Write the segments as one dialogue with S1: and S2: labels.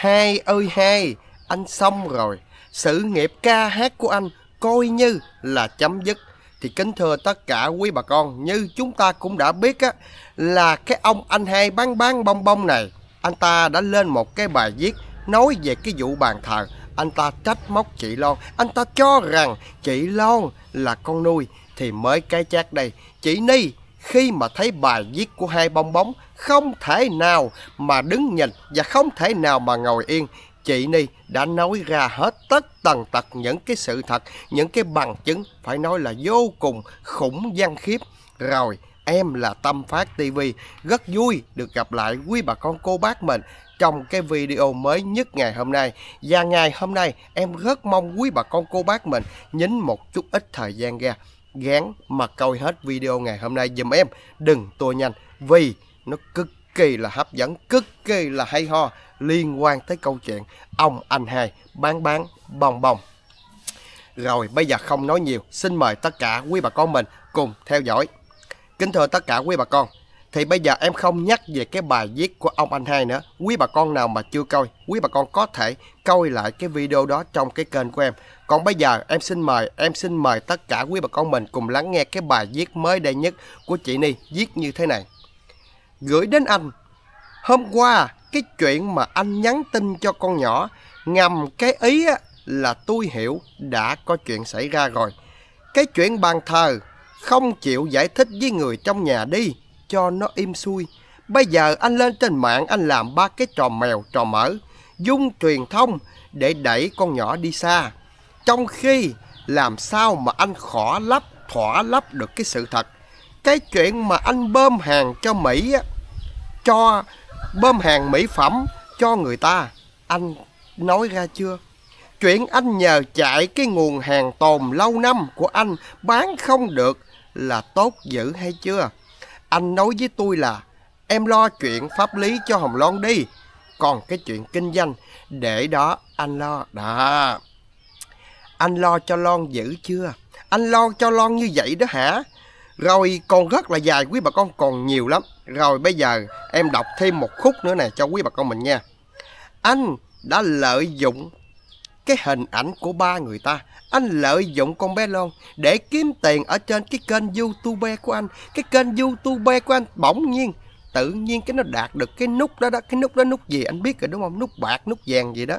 S1: Hai ơi hai, anh xong rồi. Sự nghiệp ca hát của anh coi như là chấm dứt. Thì kính thưa tất cả quý bà con, như chúng ta cũng đã biết á, là cái ông anh hai bán bán bong bong này, anh ta đã lên một cái bài viết nói về cái vụ bàn thờ. Anh ta trách móc chị Lon, anh ta cho rằng chị Lon là con nuôi. Thì mới cái chát đây, chị Ni khi mà thấy bài viết của hai bong bóng không thể nào mà đứng nhìn và không thể nào mà ngồi yên chị Ni đã nói ra hết tất tần tật những cái sự thật, những cái bằng chứng phải nói là vô cùng khủng văn khiếp. Rồi, em là Tâm Phát TV, rất vui được gặp lại quý bà con cô bác mình trong cái video mới nhất ngày hôm nay. Và ngày hôm nay em rất mong quý bà con cô bác mình nhín một chút ít thời gian ra, gán mà coi hết video ngày hôm nay dùm em, đừng tua nhanh vì nó cực kỳ là hấp dẫn cực kỳ là hay ho liên quan tới câu chuyện ông anh hai bán bán bồng bồng rồi bây giờ không nói nhiều xin mời tất cả quý bà con mình cùng theo dõi kính thưa tất cả quý bà con thì bây giờ em không nhắc về cái bài viết của ông anh hai nữa quý bà con nào mà chưa coi quý bà con có thể coi lại cái video đó trong cái kênh của em còn bây giờ em xin mời em xin mời tất cả quý bà con mình cùng lắng nghe cái bài viết mới đây nhất của chị Ni viết như thế này gửi đến anh. Hôm qua, cái chuyện mà anh nhắn tin cho con nhỏ, ngầm cái ý là tôi hiểu đã có chuyện xảy ra rồi. Cái chuyện bàn thờ, không chịu giải thích với người trong nhà đi, cho nó im xuôi. Bây giờ anh lên trên mạng anh làm ba cái trò mèo trò mỡ dung truyền thông để đẩy con nhỏ đi xa. Trong khi làm sao mà anh khỏa lấp, thỏa lấp được cái sự thật cái chuyện mà anh bơm hàng cho Mỹ á, cho bơm hàng mỹ phẩm cho người ta anh nói ra chưa chuyện anh nhờ chạy cái nguồn hàng tồn lâu năm của anh bán không được là tốt dữ hay chưa anh nói với tôi là em lo chuyện pháp lý cho hồng loan đi còn cái chuyện kinh doanh để đó anh lo đó anh lo cho loan dữ chưa anh lo cho loan như vậy đó hả rồi còn rất là dài quý bà con còn nhiều lắm Rồi bây giờ em đọc thêm một khúc nữa nè cho quý bà con mình nha Anh đã lợi dụng cái hình ảnh của ba người ta Anh lợi dụng con bé Lon để kiếm tiền ở trên cái kênh Youtube của anh Cái kênh Youtube của anh bỗng nhiên Tự nhiên cái nó đạt được cái nút đó đó Cái nút đó nút gì anh biết rồi đúng không? Nút bạc, nút vàng gì đó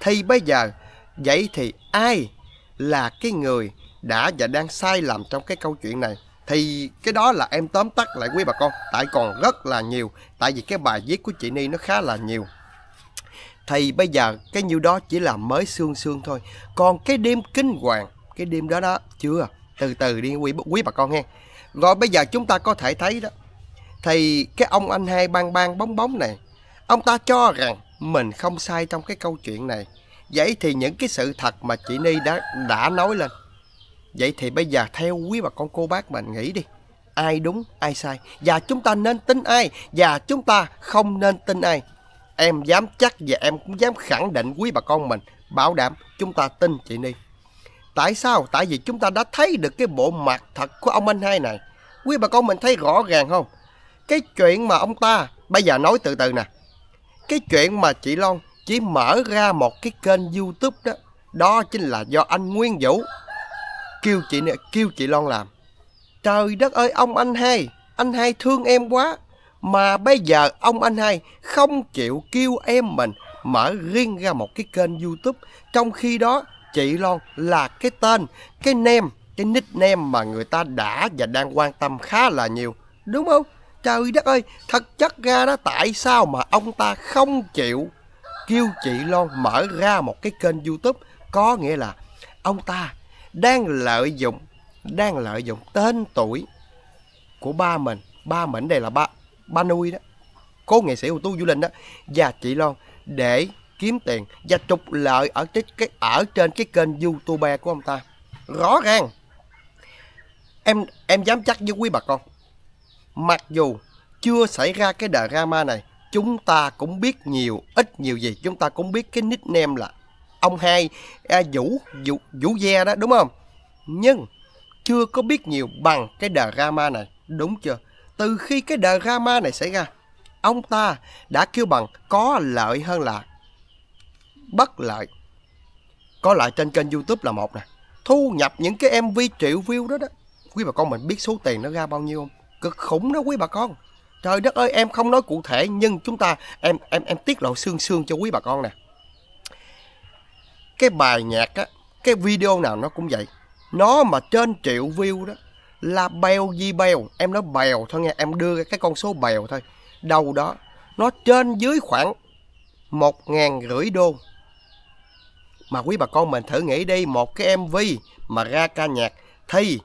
S1: Thì bây giờ Vậy thì ai là cái người đã và đang sai lầm trong cái câu chuyện này thì cái đó là em tóm tắt lại quý bà con tại còn rất là nhiều tại vì cái bài viết của chị ni nó khá là nhiều thì bây giờ cái nhiêu đó chỉ là mới xương xương thôi còn cái đêm kinh hoàng cái đêm đó đó chưa từ từ đi quý quý bà con nghe rồi bây giờ chúng ta có thể thấy đó thì cái ông anh hai bang bang bóng bóng này ông ta cho rằng mình không sai trong cái câu chuyện này vậy thì những cái sự thật mà chị ni đã đã nói lên Vậy thì bây giờ theo quý bà con cô bác mình nghĩ đi Ai đúng, ai sai Và chúng ta nên tin ai Và chúng ta không nên tin ai Em dám chắc và em cũng dám khẳng định quý bà con mình Bảo đảm chúng ta tin chị Ni Tại sao? Tại vì chúng ta đã thấy được cái bộ mặt thật của ông anh hai này Quý bà con mình thấy rõ ràng không? Cái chuyện mà ông ta Bây giờ nói từ từ nè Cái chuyện mà chị long chỉ mở ra một cái kênh youtube đó Đó chính là do anh Nguyên Vũ kêu chị nè kêu chị lon làm trời đất ơi ông anh hai anh hai thương em quá mà bây giờ ông anh hai không chịu kêu em mình mở riêng ra một cái kênh youtube trong khi đó chị lon là cái tên cái nem cái nickname mà người ta đã và đang quan tâm khá là nhiều đúng không trời đất ơi thật chất ra đó tại sao mà ông ta không chịu kêu chị lon mở ra một cái kênh youtube có nghĩa là ông ta đang lợi dụng đang lợi dụng tên tuổi của ba mình ba mình đây là ba ba nuôi đó cố nghệ sĩ ưu tú du linh đó và chị loan để kiếm tiền và trục lợi ở cái, cái ở trên cái kênh youtube của ông ta rõ ràng em em dám chắc với quý bà con mặc dù chưa xảy ra cái drama này chúng ta cũng biết nhiều ít nhiều gì chúng ta cũng biết cái nickname là ông hai à, vũ vũ vũ gia đó đúng không nhưng chưa có biết nhiều bằng cái drama này đúng chưa từ khi cái drama này xảy ra ông ta đã kêu bằng có lợi hơn là bất lợi có lợi trên kênh youtube là một nè thu nhập những cái mv triệu view đó đó quý bà con mình biết số tiền nó ra bao nhiêu không cực khủng đó quý bà con trời đất ơi em không nói cụ thể nhưng chúng ta em em em tiết lộ xương xương cho quý bà con nè cái bài nhạc á cái video nào nó cũng vậy nó mà trên triệu view đó là bèo gì bèo em nói bèo thôi nghe em đưa cái con số bèo thôi đâu đó nó trên dưới khoảng một ngàn rưỡi đô mà quý bà con mình thử nghĩ đi một cái mv mà ra ca nhạc thì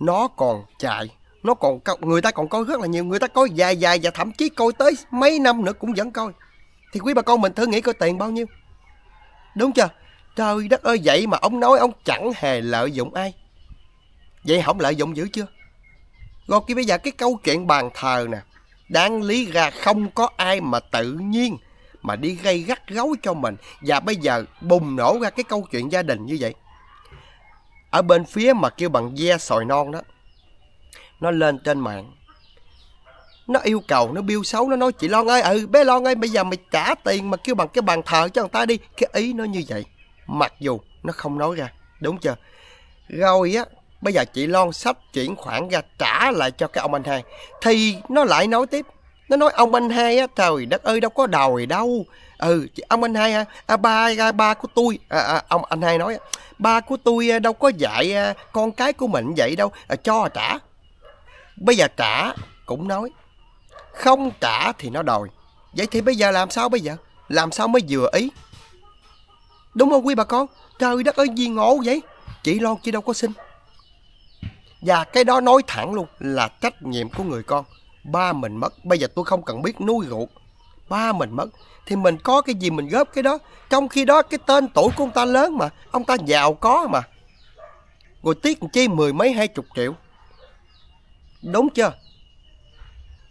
S1: nó còn chạy nó còn người ta còn coi rất là nhiều người ta coi dài dài và thậm chí coi tới mấy năm nữa cũng vẫn coi thì quý bà con mình thử nghĩ coi tiền bao nhiêu đúng chưa Trời đất ơi vậy mà ông nói ông chẳng hề lợi dụng ai Vậy không lợi dụng dữ chưa Rồi kia bây giờ cái câu chuyện bàn thờ nè Đáng lý ra không có ai mà tự nhiên Mà đi gây gắt gấu cho mình Và bây giờ bùng nổ ra cái câu chuyện gia đình như vậy Ở bên phía mà kêu bằng ve sòi non đó Nó lên trên mạng nó yêu cầu nó biêu xấu nó nói chị Lon ơi ừ bé Lon ơi bây giờ mày trả tiền mà kêu bằng cái bàn thờ cho người ta đi cái ý nó như vậy mặc dù nó không nói ra đúng chưa rồi á bây giờ chị lon sắp chuyển khoản ra trả lại cho cái ông anh hai thì nó lại nói tiếp nó nói ông anh hai á trời đất ơi đâu có đòi đâu ừ ông anh hai à, à, ba à, ba của tôi à, à, ông anh hai nói ba của tôi à, đâu có dạy à, con cái của mình vậy đâu à, cho trả bây giờ trả cũng nói không trả thì nó đòi vậy thì bây giờ làm sao bây giờ làm sao mới vừa ý Đúng không quý bà con? Trời đất ơi gì ngộ vậy? chỉ lo chị đâu có xin. Và cái đó nói thẳng luôn là trách nhiệm của người con. Ba mình mất, bây giờ tôi không cần biết nuôi ruột. Ba mình mất, thì mình có cái gì mình góp cái đó. Trong khi đó cái tên tuổi của ông ta lớn mà, ông ta giàu có mà. Rồi tiếc chi mười mấy hai chục triệu. Đúng chưa?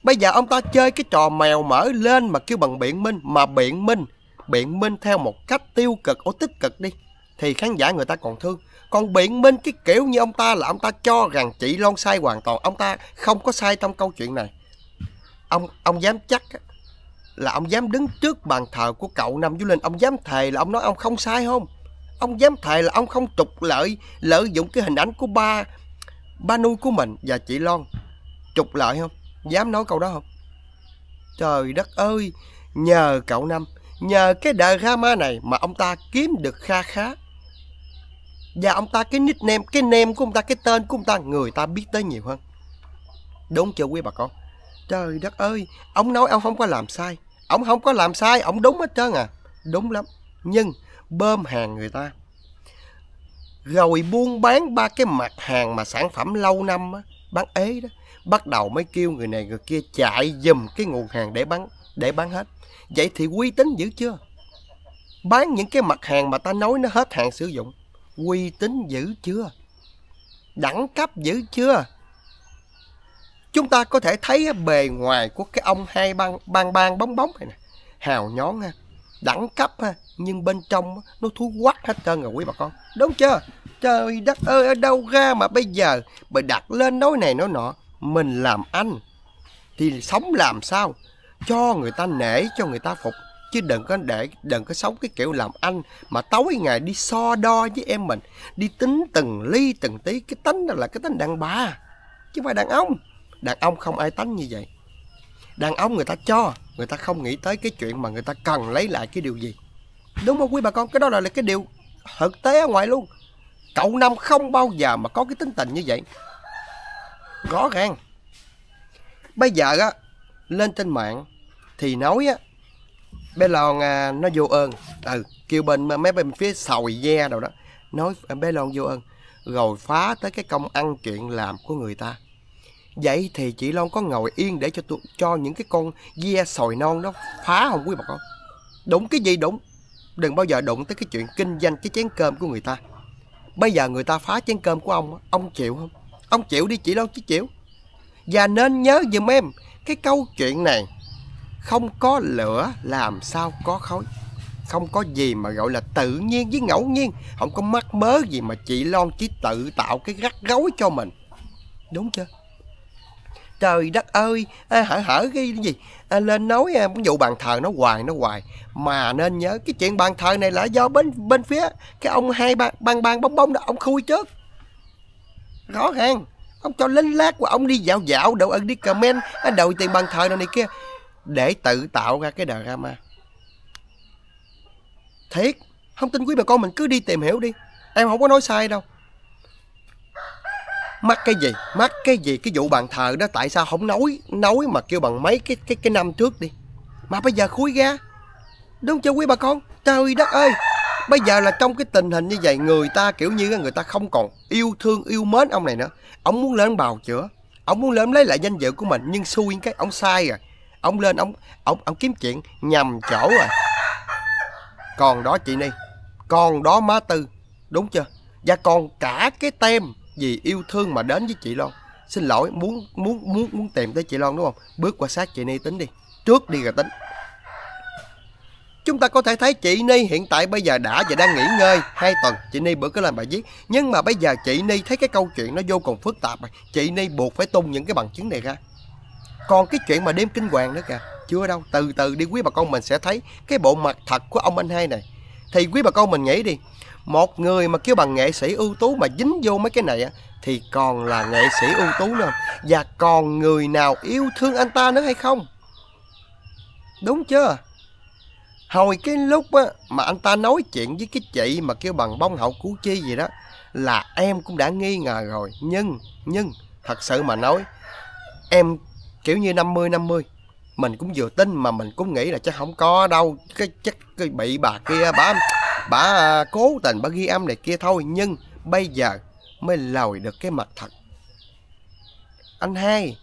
S1: Bây giờ ông ta chơi cái trò mèo mở lên mà kêu bằng biện minh, mà biện minh biện minh theo một cách tiêu cực ô tích cực đi thì khán giả người ta còn thương còn biện minh cái kiểu như ông ta là ông ta cho rằng chị loan sai hoàn toàn ông ta không có sai trong câu chuyện này ông ông dám chắc là ông dám đứng trước bàn thờ của cậu nam du linh ông dám thề là ông nói ông không sai không ông dám thề là ông không trục lợi lợi dụng cái hình ảnh của ba ba nuôi của mình và chị loan trục lợi không dám nói câu đó không trời đất ơi nhờ cậu năm Nhờ cái đờ Rama này mà ông ta kiếm được kha khá. Và ông ta cái nickname, cái nem của ông ta, cái tên của ông ta, người ta biết tới nhiều hơn. Đúng chưa quý bà con? Trời đất ơi, ông nói ông không có làm sai. Ông không có làm sai, ông đúng hết trơn à. Đúng lắm. Nhưng bơm hàng người ta. Rồi buôn bán ba cái mặt hàng mà sản phẩm lâu năm á, bán ế đó. Bắt đầu mới kêu người này người kia chạy dùm cái nguồn hàng để bán để bán hết vậy thì uy tín dữ chưa bán những cái mặt hàng mà ta nói nó hết hàng sử dụng uy tín dữ chưa đẳng cấp dữ chưa chúng ta có thể thấy bề ngoài của cái ông hai băng băng băng bóng bóng này nè hào nhón ha đẳng cấp ha nhưng bên trong nó thú quắc hết trơn rồi quý bà con đúng chưa trời đất ơi ở đâu ra mà bây giờ bà đặt lên nói này nói nọ mình làm anh thì sống làm sao cho người ta nể cho người ta phục chứ đừng có để đừng có sống cái kiểu làm anh mà tối ngày đi so đo với em mình đi tính từng ly từng tí cái tính đó là cái tính đàn bà chứ không phải đàn ông đàn ông không ai tánh như vậy đàn ông người ta cho người ta không nghĩ tới cái chuyện mà người ta cần lấy lại cái điều gì đúng không quý bà con cái đó là, là cái điều thực tế ở ngoài luôn cậu năm không bao giờ mà có cái tính tình như vậy rõ ràng bây giờ á lên trên mạng thì nói á bé lon à, nó vô ơn ừ kêu bên mấy bên phía sòi ve đâu đó nói ờ, bé lon vô ơn rồi phá tới cái công ăn chuyện làm của người ta vậy thì chị lon có ngồi yên để cho cho những cái con ve sòi non nó phá không quý bà con đúng cái gì đúng đừng bao giờ đụng tới cái chuyện kinh doanh cái chén cơm của người ta bây giờ người ta phá chén cơm của ông ông chịu không ông chịu đi chị lon chứ chịu và nên nhớ giùm em cái câu chuyện này không có lửa làm sao có khói không có gì mà gọi là tự nhiên với ngẫu nhiên không có mắc mớ gì mà chị lon chỉ tự tạo cái rắc rối cho mình đúng chưa trời đất ơi à, hở hở cái gì à, lên nói à, dụ bàn thờ nó hoài nó hoài mà nên nhớ cái chuyện bàn thờ này là do bên bên phía cái ông hai ban ban, ban bóng bóng đó ông khui trước rõ ràng ông cho lính lát và ông đi dạo dạo đậu ân đi comment à, đầu tiền bàn thờ này, này kia để tự tạo ra cái drama thiệt không tin quý bà con mình cứ đi tìm hiểu đi em không có nói sai đâu mắc cái gì mắc cái gì cái vụ bàn thờ đó tại sao không nói nói mà kêu bằng mấy cái cái cái năm trước đi mà bây giờ khui ra đúng chưa quý bà con trời đất ơi bây giờ là trong cái tình hình như vậy người ta kiểu như người ta không còn yêu thương yêu mến ông này nữa ông muốn lên bào chữa ông muốn lên lấy lại danh dự của mình nhưng xui cái ông sai rồi ông lên ông ông ông kiếm chuyện nhầm chỗ rồi à. còn đó chị ni còn đó má tư đúng chưa và còn cả cái tem vì yêu thương mà đến với chị lon xin lỗi muốn muốn muốn muốn tìm tới chị lon đúng không bước qua sát chị ni tính đi trước đi rồi tính Chúng ta có thể thấy chị Ni hiện tại bây giờ đã và đang nghỉ ngơi hai tuần Chị Ni bữa cứ làm bài viết Nhưng mà bây giờ chị Ni thấy cái câu chuyện nó vô cùng phức tạp Chị Ni buộc phải tung những cái bằng chứng này ra còn cái chuyện mà đêm kinh hoàng nữa kìa chưa đâu từ từ đi quý bà con mình sẽ thấy cái bộ mặt thật của ông anh hai này thì quý bà con mình nghĩ đi một người mà kêu bằng nghệ sĩ ưu tú mà dính vô mấy cái này á thì còn là nghệ sĩ ưu tú nữa không? và còn người nào yêu thương anh ta nữa hay không đúng chưa hồi cái lúc á mà anh ta nói chuyện với cái chị mà kêu bằng bông hậu cú chi gì đó là em cũng đã nghi ngờ rồi nhưng nhưng thật sự mà nói em kiểu như 50 50 mình cũng vừa tin mà mình cũng nghĩ là chắc không có đâu cái chắc cái bị bà kia bà bà à, cố tình bà ghi âm này kia thôi nhưng bây giờ mới lòi được cái mặt thật anh hai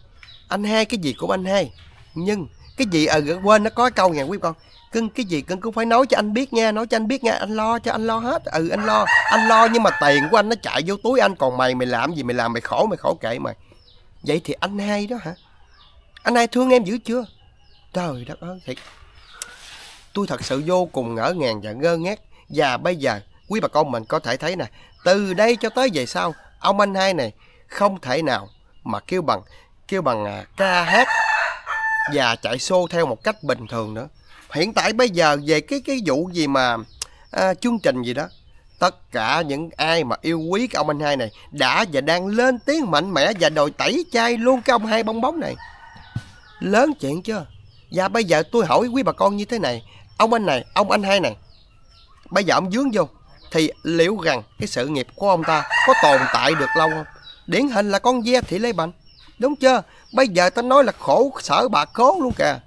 S1: anh hai cái gì của anh hai nhưng cái gì ờ à, quên nó có câu nhà quý con cưng cái gì cưng cũng phải nói cho anh biết nha nói cho anh biết nha anh lo cho anh lo hết ừ anh lo anh lo nhưng mà tiền của anh nó chạy vô túi anh còn mày mày làm gì mày làm mày khổ mày khổ kệ mày vậy thì anh hai đó hả anh hai thương em dữ chưa? Trời đất ơi thiệt. Tôi thật sự vô cùng ngỡ ngàng và ngơ ngác. Và bây giờ quý bà con mình có thể thấy nè. Từ đây cho tới về sau ông anh hai này không thể nào mà kêu bằng kêu bằng à, ca hát và chạy xô theo một cách bình thường nữa hiện tại bây giờ về cái cái vụ gì mà à, chương trình gì đó tất cả những ai mà yêu quý cái ông anh hai này đã và đang lên tiếng mạnh mẽ và đòi tẩy chay luôn cái ông hai bong bóng này Lớn chuyện chưa? và dạ, bây giờ tôi hỏi quý bà con như thế này. Ông anh này, ông anh hai này. Bây giờ ông dướng vô. Thì liệu rằng cái sự nghiệp của ông ta có tồn tại được lâu không? Điển hình là con ve thì lấy bệnh, Đúng chưa? Bây giờ ta nói là khổ sở bà cố luôn kìa.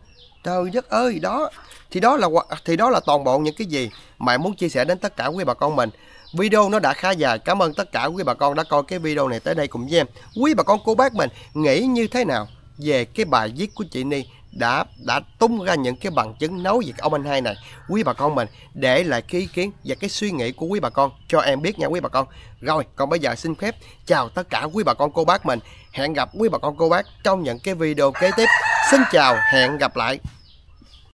S1: Trời đất ơi, đó. Thì đó là thì đó là toàn bộ những cái gì mà muốn chia sẻ đến tất cả quý bà con mình. Video nó đã khá dài. Cảm ơn tất cả quý bà con đã coi cái video này tới đây cùng với em. Quý bà con cô bác mình nghĩ như thế nào về cái bài viết của chị Ni đã đã tung ra những cái bằng chứng nấu về ông anh hai này quý bà con mình để lại cái ý kiến và cái suy nghĩ của quý bà con cho em biết nha quý bà con rồi còn bây giờ xin phép chào tất cả quý bà con cô bác mình hẹn gặp quý bà con cô bác trong những cái video kế tiếp xin chào hẹn gặp lại